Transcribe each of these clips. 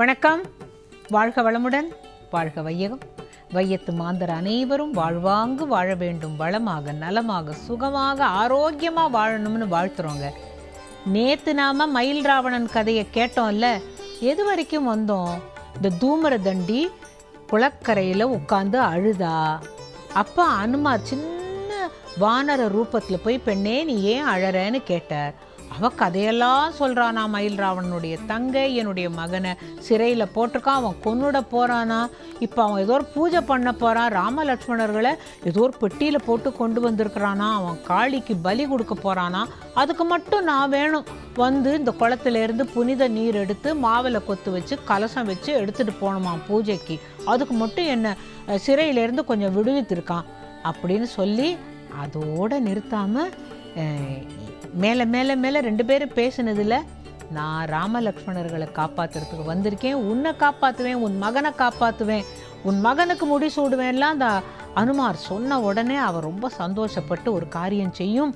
வணக்கம் வாழ்க வளமுடன் வாழ்க வையகம் வையத்து மாந்தர் அனைவரும் வாழ்வாங்கு வாழ வேண்டும் வளமாக நலமாக சுகமாக ஆரோக்கியமாக வாழணும்னு வாழ்த்துறோங்க நேற்று நாம் மயில் ராவணன் கதையை கேட்டோம்ல எது வரைக்கும் வந்தோம் இந்த தூமர தண்டி குளக்கரையில் உட்காந்து அழுதா அப்போ அனுமா சின்ன வானர ரூபத்தில் போய் பெண்ணே நீ ஏன் அழறன்னு கேட்டார் அவ கதையெல்லாம் சொல்கிறானா மயில் ராவணனுடைய தங்கை என்னுடைய மகனை சிறையில் போட்டிருக்கான் அவன் கொன்னுட போகிறானா இப்போ அவன் ஏதோ ஒரு பூஜை பண்ண போகிறான் ராம லக்ஷ்மணர்களை ஏதோ ஒரு பெட்டியில் போட்டு கொண்டு வந்திருக்கிறானா அவன் காளிக்கு பலி கொடுக்க போகிறானா அதுக்கு மட்டும் நான் வேணும் வந்து இந்த குளத்துலேருந்து புனித நீர் எடுத்து மாவில் கொத்து வச்சு கலசம் வச்சு எடுத்துகிட்டு போகணுமா பூஜைக்கு அதுக்கு மட்டும் என்ன சிறையிலேருந்து கொஞ்சம் விடுவித்திருக்கான் அப்படின்னு சொல்லி அதோடு நிறுத்தாமல் மேலே மேலே மேலே ரெண்டு பேரும் பேசினதில் நான் ராமலக்ஷ்மணர்களை காப்பாற்றுறதுக்கு வந்திருக்கேன் உன்னை காப்பாற்றுவேன் உன் மகனை காப்பாற்றுவேன் உன் மகனுக்கு முடிசூடுவேன்லாம் அந்த அனுமார் சொன்ன உடனே அவர் ரொம்ப சந்தோஷப்பட்டு ஒரு காரியம் செய்யும்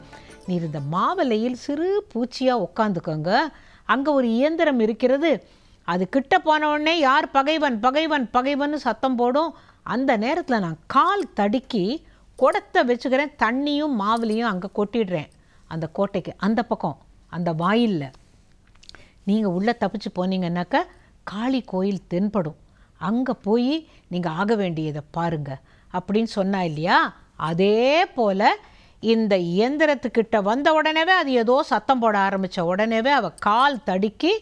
நீ இந்த மாவலையில் சிறு பூச்சியாக உட்காந்துக்கோங்க அங்கே ஒரு இயந்திரம் இருக்கிறது அது கிட்ட போனவுடனே யார் பகைவன் பகைவன் பகைவன் சத்தம் போடும் அந்த நேரத்தில் நான் கால் தடுக்கி குடத்தை வச்சுக்கிறேன் தண்ணியும் மாவுலையும் அங்கே கொட்டிடுறேன் அந்த கோட்டைக்கு அந்த பக்கம் அந்த வாயிலில் நீங்கள் உள்ளே தப்பிச்சு போனீங்கன்னாக்கா காளி கோயில் தென்படும் அங்கே போய் நீங்கள் ஆக வேண்டியதை பாருங்கள் அப்படின்னு சொன்னா இல்லையா அதே போல் இந்த இயந்திரத்துக்கிட்ட வந்த உடனேவே அது ஏதோ சத்தம் போட ஆரம்பித்த உடனேவே அவள் கால் தடுக்கி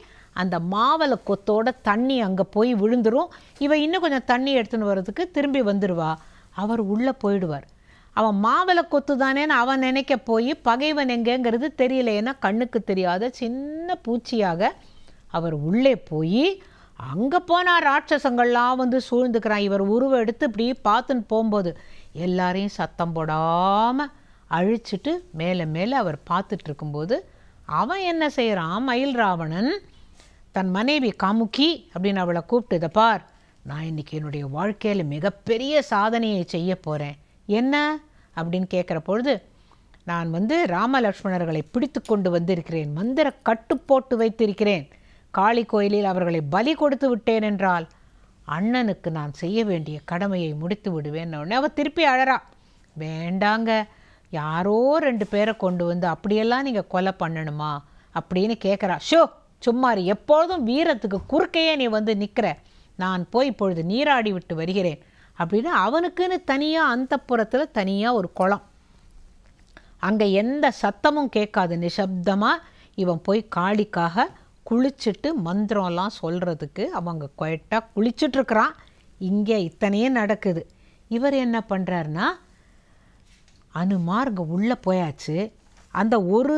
அந்த மாவளை கொத்தோட தண்ணி அங்கே போய் விழுந்துடும் இவள் இன்னும் கொஞ்சம் தண்ணி எடுத்துன்னு வர்றதுக்கு திரும்பி வந்துடுவா அவர் உள்ளே போயிடுவார் அவன் மாவில கொத்து தானேன்னு அவன் நினைக்க போய் பகைவன் எங்கேங்கிறது தெரியல ஏன்னா கண்ணுக்கு தெரியாத சின்ன பூச்சியாக அவர் உள்ளே போய் அங்கே போனால் ராட்சசங்கள்லாம் வந்து சூழ்ந்துக்கிறான் இவர் உருவை எடுத்து இப்படி பார்த்துன்னு போகும்போது எல்லாரையும் சத்தம் போடாமல் அழிச்சிட்டு மேலே மேலே அவர் பார்த்துட்டு இருக்கும்போது அவன் என்ன செய்கிறான் மயில் ராவணன் தன் மனைவி காமுக்கி அப்படின்னு அவளை கூப்பிட்டு பார் நான் இன்றைக்கி என்னுடைய வாழ்க்கையில் மிகப்பெரிய சாதனையை செய்ய போகிறேன் என்ன அப்படின்னு கேட்குற பொழுது நான் வந்து ராம லக்ஷ்மணர்களை பிடித்து கொண்டு வந்திருக்கிறேன் மந்திர கட்டு போட்டு வைத்திருக்கிறேன் காளி கோயிலில் அவர்களை பலி கொடுத்து விட்டேன் என்றால் அண்ணனுக்கு நான் செய்ய வேண்டிய கடமையை முடித்து விடுவேன் உடனே அவள் திருப்பி அழறா வேண்டாங்க யாரோ ரெண்டு பேரை கொண்டு வந்து அப்படியெல்லாம் நீங்கள் கொலை பண்ணணுமா அப்படின்னு கேட்குறா ஷோ சும்மாரி எப்பொழுதும் வீரத்துக்கு குறுக்கையே நீ வந்து நிற்கிற நான் போய் இப்பொழுது நீராடி விட்டு வருகிறேன் அப்படின்னு அவனுக்குன்னு தனியாக அந்த புறத்தில் தனியாக ஒரு குளம் அங்கே எந்த சத்தமும் கேட்காது நிசப்தமாக இவன் போய் காளிக்காக குளிச்சுட்டு மந்திரம்லாம் சொல்கிறதுக்கு அவங்க கொயட்டாக குளிச்சுட்ருக்குறான் இங்கே இத்தனையே நடக்குது இவர் என்ன பண்ணுறாருனா அனுமார் உள்ளே போயாச்சு அந்த ஒரு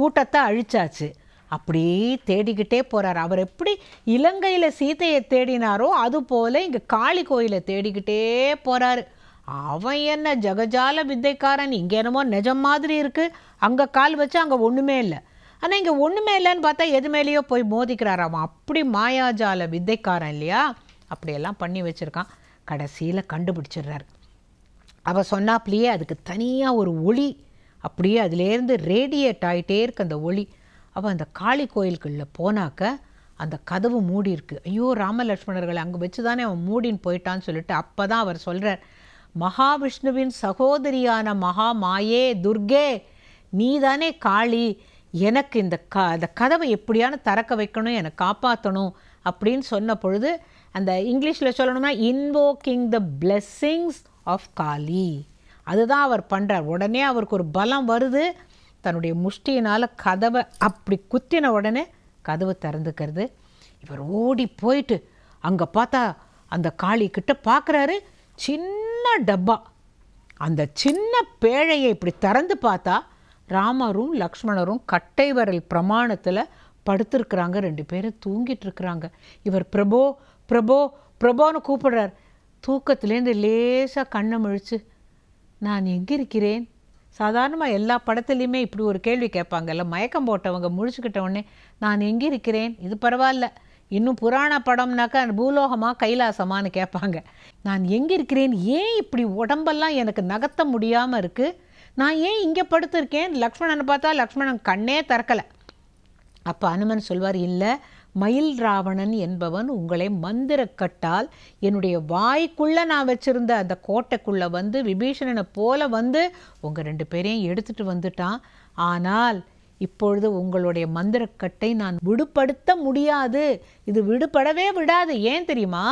கூட்டத்தை அழிச்சாச்சு அப்படியே தேடிக்கிட்டே போகிறார் அவர் எப்படி இலங்கையில் சீத்தையை தேடினாரோ அது போல் இங்கே காளி கோயிலை தேடிக்கிட்டே போகிறாரு அவன் என்ன ஜகஜால வித்தைக்காரன் இங்கே என்னமோ நிஜம் மாதிரி இருக்குது அங்கே கால் வச்சு அங்கே ஒன்றுமே இல்லை ஆனால் இங்கே ஒன்றுமே இல்லைன்னு பார்த்தா எது மேலேயோ போய் மோதிக்கிறார் அவன் அப்படி மாயாஜால வித்தைக்காரன் இல்லையா அப்படியெல்லாம் பண்ணி வச்சுருக்கான் கடைசியில் கண்டுபிடிச்சிடுறாரு அவள் சொன்னாப்லேயே அதுக்கு தனியாக ஒரு ஒளி அப்படியே அதுலேருந்து ரேடியேட் ஆகிட்டே இருக்கு அந்த ஒளி அவள் அந்த காளி கோயில்களில் போனாக்க அந்த கதவு மூடி இருக்குது ஐயோ ராமலட்சுமணர்களை அங்கே வச்சு தானே அவன் மூடின்னு போயிட்டான்னு சொல்லிட்டு அப்போ தான் அவர் சொல்கிறார் மகாவிஷ்ணுவின் சகோதரியான மகா மாயே துர்கே நீ தானே காளி எனக்கு இந்த க அந்த கதவை எப்படியான தறக்க வைக்கணும் என்னை காப்பாற்றணும் அப்படின்னு சொன்ன பொழுது அந்த இங்கிலீஷில் சொல்லணும்னா invoking the blessings of Kali அதுதான் அவர் பண்ணுறார் உடனே அவருக்கு ஒரு பலம் வருது தன்னுடைய முஷ்டியினால் கதவை அப்படி குத்தின உடனே கதவு திறந்துக்கிறது இவர் ஓடி போயிட்டு அங்கே பார்த்தா அந்த கிட்ட பார்க்குறாரு சின்ன டப்பா அந்த சின்ன பேழையை இப்படி திறந்து பார்த்தா ராமரும் லக்ஷ்மணரும் கட்டை வரல் பிரமாணத்தில் படுத்துருக்குறாங்க ரெண்டு பேரும் தூங்கிட்டு இருக்கிறாங்க இவர் பிரபோ பிரபோ பிரபோன்னு கூப்பிடுறார் தூக்கத்துலேருந்து லேசாக கண்ணை முழிச்சு நான் எங்கே இருக்கிறேன் சாதாரணமாக எல்லா படத்துலேயுமே இப்படி ஒரு கேள்வி கேட்பாங்கல்ல மயக்கம் போட்டவங்க முழிச்சுக்கிட்டவுடனே நான் எங்கே இருக்கிறேன் இது பரவாயில்ல இன்னும் புராண படம்னாக்கா பூலோகமாக கைலாசமானு கேட்பாங்க நான் எங்கே இருக்கிறேன் ஏன் இப்படி உடம்பெல்லாம் எனக்கு நகர்த்த முடியாமல் இருக்குது நான் ஏன் இங்கே படுத்துருக்கேன் லக்ஷ்மணனை பார்த்தா லக்ஷ்மணன் கண்ணே திறக்கலை அப்போ அனுமன் சொல்வார் இல்லை மயில் ராவணன் என்பவன் உங்களை மந்திரக்கட்டால் என்னுடைய வாய்க்குள்ளே நான் வச்சிருந்த அந்த கோட்டைக்குள்ளே வந்து விபீஷணனை போல வந்து உங்கள் ரெண்டு பேரையும் எடுத்துட்டு வந்துட்டான் ஆனால் இப்பொழுது உங்களுடைய மந்திரக்கட்டை நான் விடுபடுத்த முடியாது இது விடுபடவே விடாது ஏன் தெரியுமா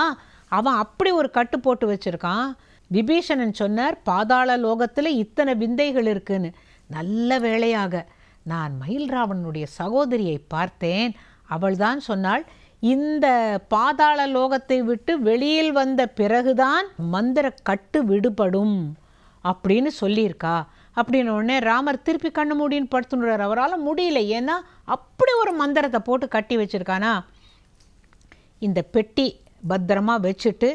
அவன் அப்படி ஒரு கட்டு போட்டு வச்சிருக்கான் விபீஷணன் சொன்னார் பாதாள லோகத்தில் இத்தனை விந்தைகள் இருக்குன்னு நல்ல வேளையாக நான் மயில் ராவணனுடைய சகோதரியை பார்த்தேன் அவள்தான் சொன்னாள் இந்த பாதாள லோகத்தை விட்டு வெளியில் வந்த பிறகுதான் மந்திர கட்டு விடுபடும் அப்படின்னு சொல்லியிருக்கா அப்படின்னு உடனே ராமர் திருப்பி கண்ணு மூடின்னு படுத்துடுறார் அவரால் முடியல ஏன்னா அப்படி ஒரு மந்திரத்தை போட்டு கட்டி வச்சுருக்கானா இந்த பெட்டி பத்திரமாக வச்சுட்டு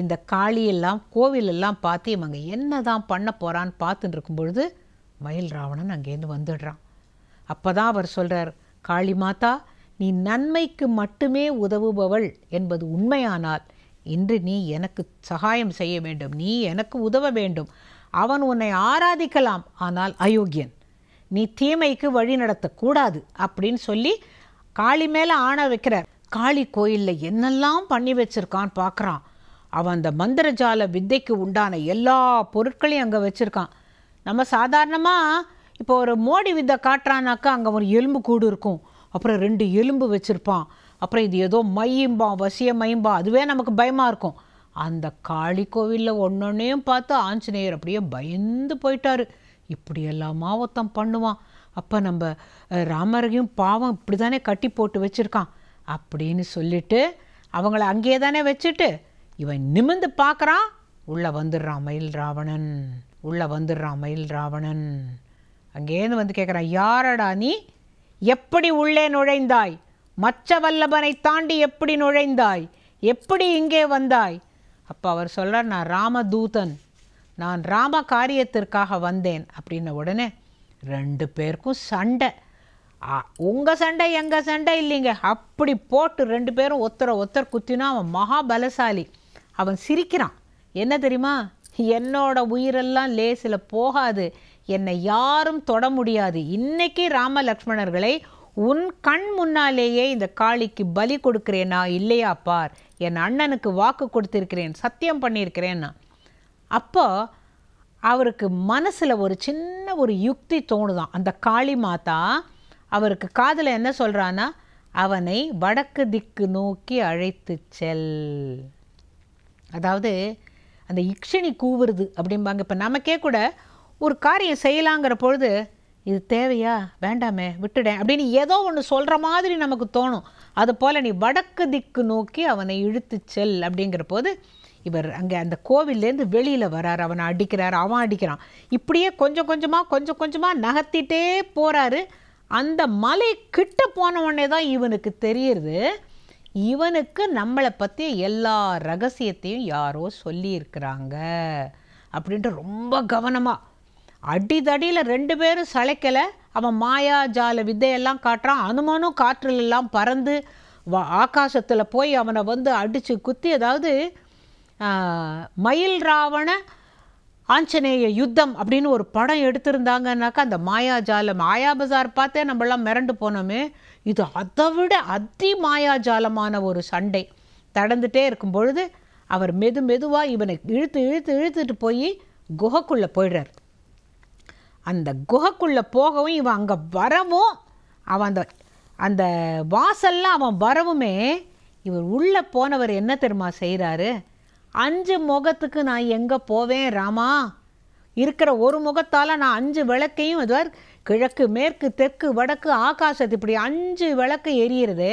இந்த காளியெல்லாம் கோவிலெல்லாம் பார்த்து இவங்க என்ன தான் பண்ண போகிறான்னு பார்த்துட்டு இருக்கும் பொழுது மயில் ராவணன் அங்கேருந்து வந்துடுறான் அப்போ தான் அவர் சொல்கிறார் காளி மாதா நீ நன்மைக்கு மட்டுமே உதவுபவள் என்பது உண்மையானால் இன்று நீ எனக்கு சகாயம் செய்ய வேண்டும் நீ எனக்கு உதவ வேண்டும் அவன் உன்னை ஆராதிக்கலாம் ஆனால் அயோக்கியன் நீ தீமைக்கு வழி நடத்தக்கூடாது அப்படின்னு சொல்லி காளி மேலே ஆணை வைக்கிறார் காளி கோயிலில் என்னெல்லாம் பண்ணி வச்சுருக்கான் பார்க்குறான் அவன் அந்த மந்திரஜால வித்தைக்கு உண்டான எல்லா பொருட்களையும் அங்கே வச்சுருக்கான் நம்ம சாதாரணமாக இப்போ ஒரு மோடி வித்தை காட்டுறான்னாக்கா அங்கே ஒரு எலும்பு கூடு இருக்கும் அப்புறம் ரெண்டு எலும்பு வச்சுருப்பான் அப்புறம் இது ஏதோ மையும்பான் வசிய மையும்பான் அதுவே நமக்கு பயமாக இருக்கும் அந்த காளி கோவிலில் ஒன்றொன்னையும் பார்த்து ஆஞ்சநேயர் அப்படியே பயந்து போயிட்டார் இப்படியெல்லாமா ஒருத்தன் பண்ணுவான் அப்போ நம்ம ராமரையும் பாவம் இப்படி தானே கட்டி போட்டு வச்சுருக்கான் அப்படின்னு சொல்லிட்டு அவங்கள அங்கேயே தானே வச்சுட்டு இவன் நிமிந்து பார்க்குறான் உள்ளே வந்துடுறான் மயில் ராவணன் உள்ளே வந்துடுறான் மயில் ராவணன் அங்கேருந்து வந்து கேட்குறான் யாரடா நீ எப்படி உள்ளே நுழைந்தாய் மச்ச வல்லபனை தாண்டி எப்படி நுழைந்தாய் எப்படி இங்கே வந்தாய் அப்போ அவர் சொல்கிறார் நான் ராமதூதன் நான் ராம காரியத்திற்காக வந்தேன் அப்படின்ன உடனே ரெண்டு பேருக்கும் சண்டை உங்கள் சண்டை எங்கள் சண்டை இல்லைங்க அப்படி போட்டு ரெண்டு பேரும் ஒத்தரை ஒத்தர் குத்தினா அவன் மகாபலசாலி பலசாலி அவன் சிரிக்கிறான் என்ன தெரியுமா என்னோட உயிரெல்லாம் லேசில் போகாது என்னை யாரும் தொட முடியாது இன்னைக்கு ராம லக்ஷ்மணர்களை உன் கண் முன்னாலேயே இந்த காளிக்கு பலி கொடுக்கிறேனா இல்லையா பார் என் அண்ணனுக்கு வாக்கு கொடுத்திருக்கிறேன் சத்தியம் பண்ணியிருக்கிறேன்னா அப்போ அவருக்கு மனசில் ஒரு சின்ன ஒரு யுக்தி தோணுதான் அந்த காளி மாதா அவருக்கு காதில் என்ன சொல்கிறான்னா அவனை வடக்கு திக்கு நோக்கி அழைத்து செல் அதாவது அந்த இக்ஷினி கூவுறுது அப்படிம்பாங்க இப்போ நமக்கே கூட ஒரு காரியம் செய்யலாங்கிற பொழுது இது தேவையா வேண்டாமே விட்டுடேன் அப்படின்னு ஏதோ ஒன்று சொல்கிற மாதிரி நமக்கு தோணும் அது போல் நீ வடக்கு திக்கு நோக்கி அவனை இழுத்து செல் அப்படிங்கிற போது இவர் அங்கே அந்த கோவில்லேருந்து வெளியில் வரார் அவனை அடிக்கிறார் அவன் அடிக்கிறான் இப்படியே கொஞ்சம் கொஞ்சமாக கொஞ்சம் கொஞ்சமாக நகர்த்திட்டே போகிறாரு அந்த மலை கிட்ட போன உடனே தான் இவனுக்கு தெரியுது இவனுக்கு நம்மளை பற்றி எல்லா ரகசியத்தையும் யாரோ சொல்லியிருக்கிறாங்க அப்படின்ட்டு ரொம்ப கவனமாக அடிதடியில் ரெண்டு பேரும் சளைக்கலை அவன் மாயா ஜால வித்தையெல்லாம் காட்டுறான் அனுமனும் காற்றிலெல்லாம் பறந்து வ ஆகாசத்தில் போய் அவனை வந்து அடித்து குத்தி அதாவது மயில் ராவண ஆஞ்சநேய யுத்தம் அப்படின்னு ஒரு படம் எடுத்திருந்தாங்கன்னாக்கா அந்த மாயாஜாலம் மாயா பஜார் பார்த்தே நம்மளாம் மிரண்டு போனோமே இது அதை விட அதி மாயாஜாலமான ஒரு சண்டை தடந்துட்டே இருக்கும் பொழுது அவர் மெது மெதுவாக இவனை இழுத்து இழுத்து இழுத்துட்டு போய் குகைக்குள்ளே போயிடுறார் அந்த குகைக்குள்ளே போகவும் இவன் அங்கே வரவும் அவன் அந்த அந்த வாசல்ல அவன் வரவுமே இவர் உள்ளே போனவர் என்ன தெரியுமா செய்கிறாரு அஞ்சு முகத்துக்கு நான் எங்கே போவேன் ராமா இருக்கிற ஒரு முகத்தால் நான் அஞ்சு விளக்கையும் இதுவார் கிழக்கு மேற்கு தெற்கு வடக்கு ஆகாசத்து இப்படி அஞ்சு விளக்கு எரியிறது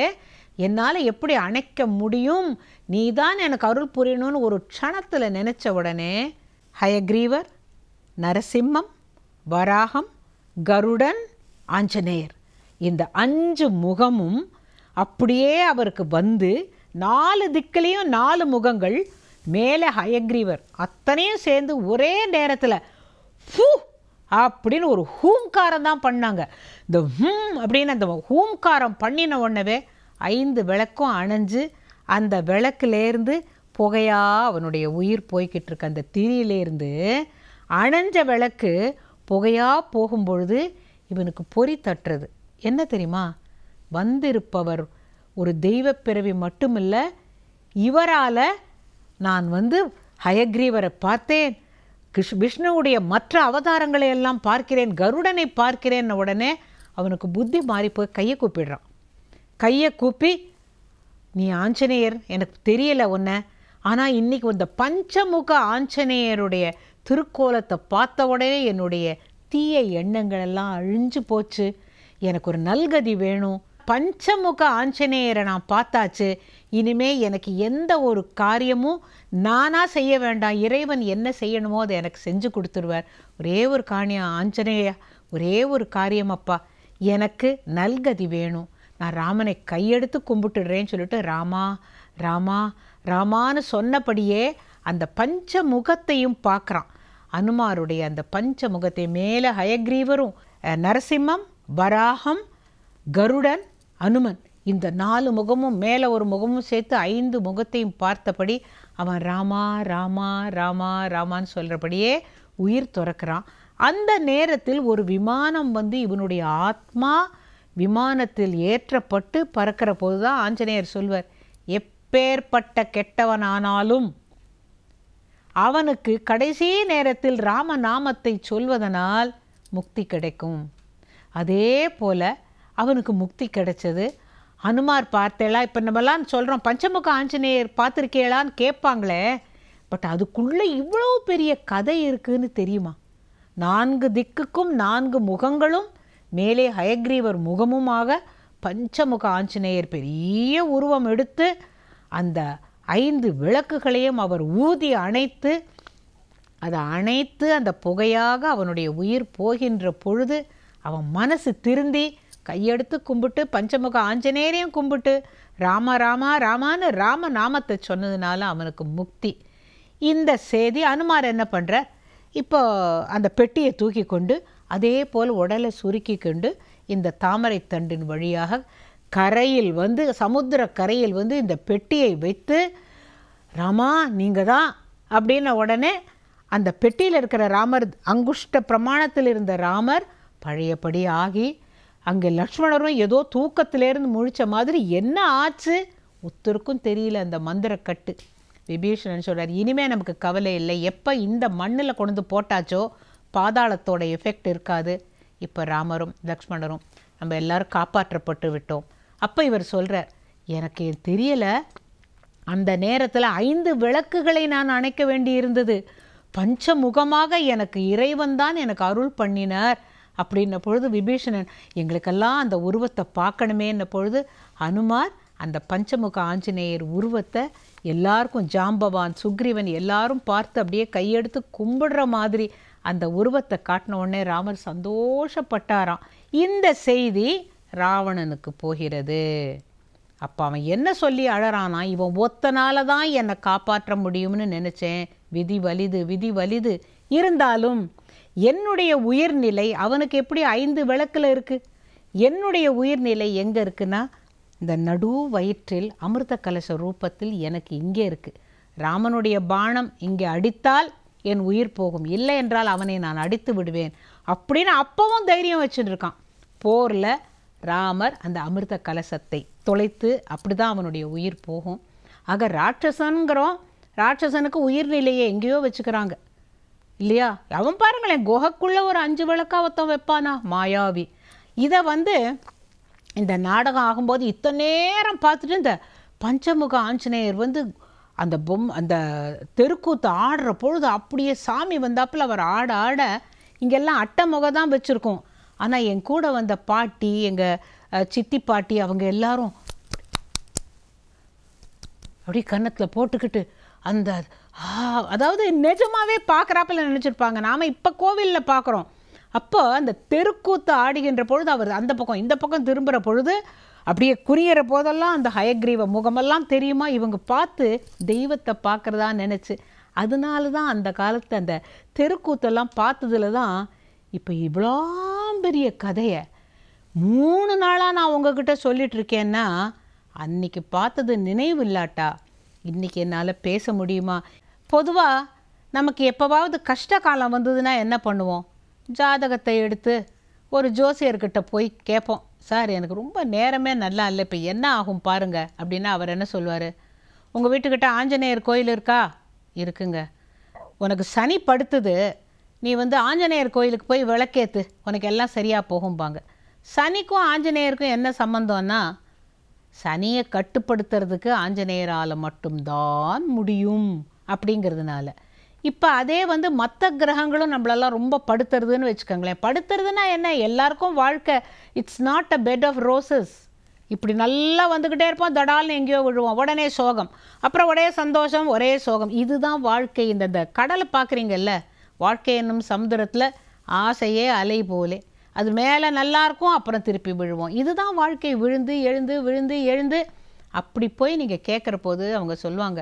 என்னால் எப்படி அணைக்க முடியும் நீ தான் எனக்கு அருள் புரியணும்னு ஒரு க்ஷணத்தில் நினச்ச உடனே ஹயக்ரீவர் நரசிம்மம் வராகம் கருடன் ஆஞ்சநேயர் இந்த அஞ்சு முகமும் அப்படியே அவருக்கு வந்து நாலு திக்கிலையும் நாலு முகங்கள் மேலே ஹயக்ரீவர் அத்தனையும் சேர்ந்து ஒரே நேரத்தில் ஃபூ அப்படின்னு ஒரு ஹூம்காரம் தான் பண்ணாங்க இந்த ஹூம் அப்படின்னு அந்த ஹூம்காரம் பண்ணின உடனே ஐந்து விளக்கும் அணைஞ்சு அந்த விளக்குலேருந்து புகையாக அவனுடைய உயிர் போய்கிட்டு இருக்க அந்த திரியிலேருந்து அணைஞ்ச விளக்கு புகையாக போகும்பொழுது இவனுக்கு பொறி தட்டுறது என்ன தெரியுமா வந்திருப்பவர் ஒரு பிறவி மட்டுமில்ல இவரால் நான் வந்து ஹயக்ரீவரை பார்த்தேன் கிருஷ் விஷ்ணுவுடைய மற்ற அவதாரங்களை எல்லாம் பார்க்கிறேன் கருடனை பார்க்கிறேன் உடனே அவனுக்கு புத்தி மாறி போய் கையை கூப்பிடுறான் கையை கூப்பி நீ ஆஞ்சநேயர் எனக்கு தெரியலை உன்னை ஆனால் இன்றைக்கி இந்த பஞ்சமுக ஆஞ்சநேயருடைய திருக்கோலத்தை பார்த்த உடனே என்னுடைய தீய எண்ணங்கள் எல்லாம் அழிஞ்சு போச்சு எனக்கு ஒரு நல்கதி வேணும் பஞ்சமுக ஆஞ்சநேயரை நான் பார்த்தாச்சு இனிமே எனக்கு எந்த ஒரு காரியமும் நானாக செய்ய வேண்டாம் இறைவன் என்ன செய்யணுமோ அதை எனக்கு செஞ்சு கொடுத்துருவார் ஒரே ஒரு காணியா ஆஞ்சநேயா ஒரே ஒரு காரியம் அப்பா எனக்கு நல்கதி வேணும் நான் ராமனை கையெடுத்து கும்பிட்டுடுறேன்னு சொல்லிட்டு ராமா ராமா ராமான்னு சொன்னபடியே அந்த பஞ்ச முகத்தையும் பார்க்குறான் அனுமாருடைய அந்த பஞ்ச முகத்தை மேலே ஹயக்ரீவரும் நரசிம்மம் வராகம் கருடன் அனுமன் இந்த நாலு முகமும் மேலே ஒரு முகமும் சேர்த்து ஐந்து முகத்தையும் பார்த்தபடி அவன் ராமா ராமா ராமா ராமான்னு சொல்கிறபடியே உயிர் துறக்கிறான் அந்த நேரத்தில் ஒரு விமானம் வந்து இவனுடைய ஆத்மா விமானத்தில் ஏற்றப்பட்டு பறக்கிற போது தான் ஆஞ்சநேயர் சொல்வர் எப்பேற்பட்ட கெட்டவனானாலும் அவனுக்கு கடைசி நேரத்தில் ராமநாமத்தை சொல்வதனால் முக்தி கிடைக்கும் அதே போல் அவனுக்கு முக்தி கிடைச்சது ஹனுமார் பார்த்தேளா இப்போ நம்மலாம் சொல்கிறோம் பஞ்சமுக ஆஞ்சநேயர் பார்த்துருக்கேளான்னு கேட்பாங்களே பட் அதுக்குள்ளே இவ்வளோ பெரிய கதை இருக்குதுன்னு தெரியுமா நான்கு திக்குக்கும் நான்கு முகங்களும் மேலே ஹயக்ரீவர் முகமுமாக பஞ்சமுக ஆஞ்சநேயர் பெரிய உருவம் எடுத்து அந்த ஐந்து விளக்குகளையும் அவர் ஊதி அணைத்து அதை அணைத்து அந்த புகையாக அவனுடைய உயிர் போகின்ற பொழுது அவன் மனசு திருந்தி கையெடுத்து கும்பிட்டு பஞ்சமுக ஆஞ்சநேயரையும் கும்பிட்டு ராம ராமா ராமான்னு ராம நாமத்தை சொன்னதுனால அவனுக்கு முக்தி இந்த செய்தி அனுமார் என்ன பண்ணுற இப்போ அந்த பெட்டியை தூக்கி கொண்டு அதே போல் உடலை சுருக்கி கொண்டு இந்த தாமரை தண்டின் வழியாக கரையில் வந்து சமுத்திர கரையில் வந்து இந்த பெட்டியை வைத்து ராமா நீங்கள் தான் அப்படின்ன உடனே அந்த பெட்டியில் இருக்கிற ராமர் அங்குஷ்ட பிரமாணத்தில் இருந்த ராமர் பழையபடி ஆகி அங்கே லக்ஷ்மணரும் ஏதோ தூக்கத்திலேருந்து முழித்த மாதிரி என்ன ஆச்சு ஒத்தருக்கும் தெரியல அந்த மந்திரக்கட்டு விபீஷணன் சொல்கிறார் இனிமேல் நமக்கு கவலை இல்லை எப்போ இந்த மண்ணில் கொண்டு போட்டாச்சோ பாதாளத்தோட எஃபெக்ட் இருக்காது இப்போ ராமரும் லக்ஷ்மணரும் நம்ம எல்லோரும் காப்பாற்றப்பட்டு விட்டோம் அப்போ இவர் சொல்கிறார் எனக்கு தெரியலை அந்த நேரத்தில் ஐந்து விளக்குகளை நான் அணைக்க வேண்டியிருந்தது பஞ்சமுகமாக எனக்கு இறைவன் தான் எனக்கு அருள் பண்ணினார் அப்படின்ன பொழுது விபீஷணன் எங்களுக்கெல்லாம் அந்த உருவத்தை பார்க்கணுமேன்ன பொழுது அனுமார் அந்த பஞ்சமுக ஆஞ்சநேயர் உருவத்தை எல்லாருக்கும் ஜாம்பவான் சுக்ரீவன் எல்லாரும் பார்த்து அப்படியே கையெடுத்து கும்பிடுற மாதிரி அந்த உருவத்தை காட்டின உடனே ராமர் சந்தோஷப்பட்டாராம் இந்த செய்தி ராவணனுக்கு போகிறது அப்போ அவன் என்ன சொல்லி அழறானா இவன் ஒத்தனால தான் என்னை காப்பாற்ற முடியும்னு நினச்சேன் விதி வலிது விதி வலிது இருந்தாலும் என்னுடைய உயிர்நிலை அவனுக்கு எப்படி ஐந்து விளக்கில் இருக்குது என்னுடைய உயிர்நிலை எங்கே இருக்குன்னா இந்த நடு வயிற்றில் அமிர்த கலச ரூபத்தில் எனக்கு இங்கே இருக்குது ராமனுடைய பானம் இங்கே அடித்தால் என் உயிர் போகும் இல்லை என்றால் அவனை நான் அடித்து விடுவேன் அப்படின்னு அப்பவும் தைரியம் வச்சுட்டு இருக்கான் போரில் ராமர் அந்த அமிர்த கலசத்தை தொலைத்து அப்படி தான் அவனுடைய உயிர் போகும் ஆக ராட்சசனுங்கிறோம் ராட்சசனுக்கு உயிர் நிலையை எங்கேயோ வச்சுக்கிறாங்க இல்லையா அவன் பாருங்களேன் குகைக்குள்ளே ஒரு அஞ்சு விளக்கா ஒருத்தன் வைப்பானா மாயாவி இதை வந்து இந்த நாடகம் ஆகும்போது இத்தனை நேரம் பார்த்துட்டு இந்த பஞ்சமுக ஆஞ்சநேயர் வந்து அந்த பொம் அந்த தெருக்கூத்து ஆடுற பொழுது அப்படியே சாமி வந்தாப்பில் அவர் ஆட ஆட இங்கெல்லாம் அட்டை முக தான் வச்சுருக்கோம் ஆனால் என் கூட வந்த பாட்டி எங்கள் சித்தி பாட்டி அவங்க எல்லாரும் அப்படியே கன்னத்தில் போட்டுக்கிட்டு அந்த அதாவது நிஜமாகவே பார்க்குறாப்பில் நினச்சிருப்பாங்க நாம் இப்போ கோவிலில் பார்க்குறோம் அப்போ அந்த தெருக்கூத்து ஆடுகின்ற பொழுது அவர் அந்த பக்கம் இந்த பக்கம் திரும்புகிற பொழுது அப்படியே குறியிற போதெல்லாம் அந்த ஹயக்ரீவ முகமெல்லாம் தெரியுமா இவங்க பார்த்து தெய்வத்தை பார்க்குறதா நினச்சி அதனால தான் அந்த காலத்தை அந்த தெருக்கூத்தெல்லாம் பார்த்ததுல தான் இப்போ இவ்வளோ பெரிய கதையை மூணு நாளாக நான் உங்ககிட்ட சொல்லிகிட்ருக்கேன்னா அன்னைக்கு பார்த்தது நினைவு இல்லாட்டா இன்றைக்கி என்னால் பேச முடியுமா பொதுவாக நமக்கு எப்போவாவது கஷ்ட காலம் வந்ததுன்னா என்ன பண்ணுவோம் ஜாதகத்தை எடுத்து ஒரு ஜோசியர்கிட்ட போய் கேட்போம் சார் எனக்கு ரொம்ப நேரமே நல்லா இல்லை இப்போ என்ன ஆகும் பாருங்கள் அப்படின்னா அவர் என்ன சொல்வார் உங்கள் வீட்டுக்கிட்ட ஆஞ்சநேயர் கோயில் இருக்கா இருக்குங்க உனக்கு சனி படுத்துது நீ வந்து ஆஞ்சநேயர் கோயிலுக்கு போய் விளக்கேற்று உனக்கு எல்லாம் சரியாக போகும்பாங்க சனிக்கும் ஆஞ்சநேயருக்கும் என்ன சம்மந்தம்னா சனியை கட்டுப்படுத்துறதுக்கு ஆஞ்சநேயரால் மட்டும்தான் முடியும் அப்படிங்கிறதுனால இப்போ அதே வந்து மற்ற கிரகங்களும் நம்மளெல்லாம் ரொம்ப படுத்துறதுன்னு வச்சுக்கோங்களேன் படுத்துறதுனா என்ன எல்லாருக்கும் வாழ்க்கை it's not a bed of roses இப்படி நல்லா வந்துக்கிட்டே இருப்போம் தடால்னு எங்கேயோ விழுவோம் உடனே சோகம் அப்புறம் ஒரே சந்தோஷம் ஒரே சோகம் இதுதான் வாழ்க்கை இந்த கடலை பார்க்குறீங்கல்ல வாழ்க்கை என்னும் சமுதிரத்தில் ஆசையே அலை போலே அது மேலே நல்லாயிருக்கும் அப்புறம் திருப்பி விழுவோம் இதுதான் வாழ்க்கை விழுந்து எழுந்து விழுந்து எழுந்து அப்படி போய் நீங்கள் கேட்குற போது அவங்க சொல்லுவாங்க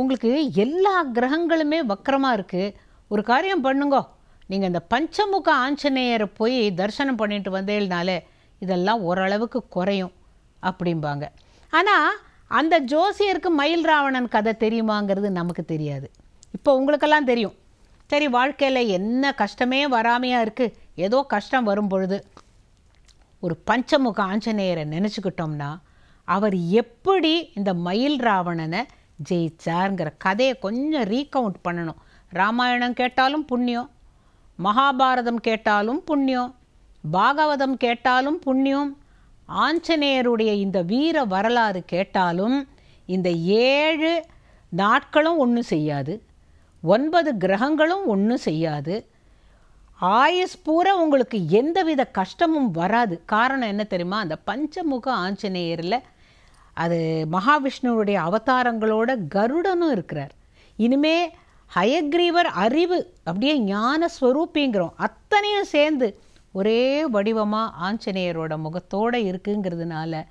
உங்களுக்கு எல்லா கிரகங்களுமே வக்கரமாக இருக்குது ஒரு காரியம் பண்ணுங்கோ நீங்கள் இந்த பஞ்சமுக ஆஞ்சநேயரை போய் தரிசனம் பண்ணிட்டு வந்தேனாலே இதெல்லாம் ஓரளவுக்கு குறையும் அப்படிம்பாங்க ஆனால் அந்த ஜோசியருக்கு மயில் ராவணன் கதை தெரியுமாங்கிறது நமக்கு தெரியாது இப்போ உங்களுக்கெல்லாம் தெரியும் சரி வாழ்க்கையில் என்ன கஷ்டமே வராமையாக இருக்குது ஏதோ கஷ்டம் வரும் பொழுது ஒரு பஞ்சமுக ஆஞ்சநேயரை நினச்சிக்கிட்டோம்னா அவர் எப்படி இந்த மயில் ராவணனை ஜெயிச்சாருங்கிற கதையை கொஞ்சம் ரீகவுண்ட் பண்ணணும் ராமாயணம் கேட்டாலும் புண்ணியம் மகாபாரதம் கேட்டாலும் புண்ணியம் பாகவதம் கேட்டாலும் புண்ணியம் ஆஞ்சநேயருடைய இந்த வீர வரலாறு கேட்டாலும் இந்த ஏழு நாட்களும் ஒன்றும் செய்யாது ஒன்பது கிரகங்களும் ஒன்றும் செய்யாது ஆயுஸ் பூரா உங்களுக்கு எந்தவித கஷ்டமும் வராது காரணம் என்ன தெரியுமா அந்த பஞ்சமுக ஆஞ்சநேயரில் அது மகாவிஷ்ணுவுடைய அவதாரங்களோட கருடனும் இருக்கிறார் இனிமே ஹயக்ரீவர் அறிவு அப்படியே ஞான ஸ்வரூப்பிங்கிறோம் அத்தனையும் சேர்ந்து ஒரே வடிவமாக ஆஞ்சநேயரோட முகத்தோடு இருக்குங்கிறதுனால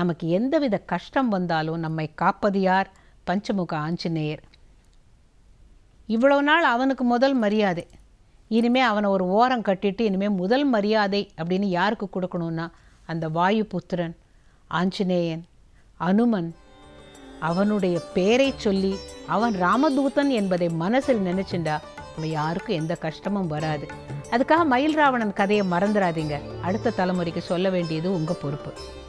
நமக்கு எந்தவித கஷ்டம் வந்தாலும் நம்மை காப்பது யார் பஞ்சமுக ஆஞ்சநேயர் இவ்வளோ நாள் அவனுக்கு முதல் மரியாதை இனிமேல் அவனை ஒரு ஓரம் கட்டிட்டு இனிமேல் முதல் மரியாதை அப்படின்னு யாருக்கு கொடுக்கணும்னா அந்த வாயு புத்திரன் ஆஞ்சநேயன் அனுமன் அவனுடைய பேரை சொல்லி அவன் ராமதூதன் என்பதை மனசில் நினைச்சுண்டா நம்ம யாருக்கும் எந்த கஷ்டமும் வராது அதுக்காக மயில் ராவணன் கதையை மறந்துடாதீங்க அடுத்த தலைமுறைக்கு சொல்ல வேண்டியது உங்கள் பொறுப்பு